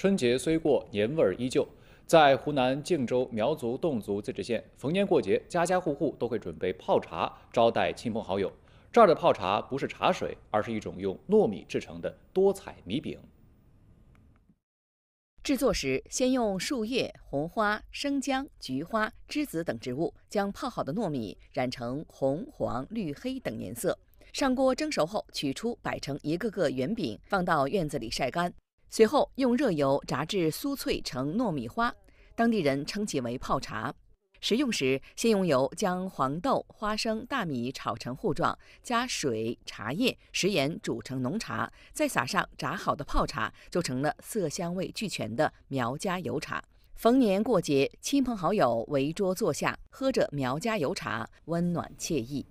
春节虽过，年味儿依旧。在湖南靖州苗族侗族自治县，逢年过节，家家户户都会准备泡茶招待亲朋好友。这儿的泡茶不是茶水，而是一种用糯米制成的多彩米饼。制作时，先用树叶、红花、生姜、菊花、栀子等植物将泡好的糯米染成红、黄、绿、黑等颜色，上锅蒸熟后取出，摆成一个个圆饼，放到院子里晒干。随后用热油炸至酥脆成糯米花，当地人称其为泡茶。食用时，先用油将黄豆、花生、大米炒成糊状，加水、茶叶、食盐煮成浓茶，再撒上炸好的泡茶，就成了色香味俱全的苗家油茶。逢年过节，亲朋好友围桌坐下，喝着苗家油茶，温暖惬意。